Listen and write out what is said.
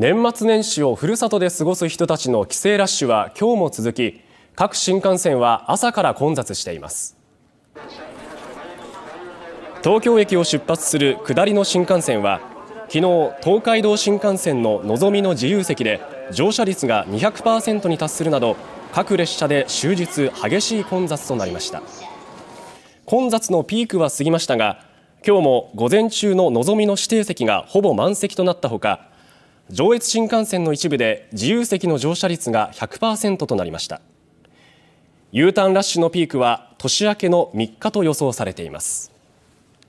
年末年始をふるさとで過ごす人たちの帰省ラッシュは今日も続き各新幹線は朝から混雑しています東京駅を出発する下りの新幹線は昨日東海道新幹線ののぞみの自由席で乗車率が200%に達するなど各列車で終日激しい混雑となりました混雑のピークは過ぎましたが今日も午前中ののぞみの指定席がほぼ満席となったほか上越新幹線の一部で自由席の乗車率が100%となりました U ターンラッシュのピークは年明けの3日と予想されています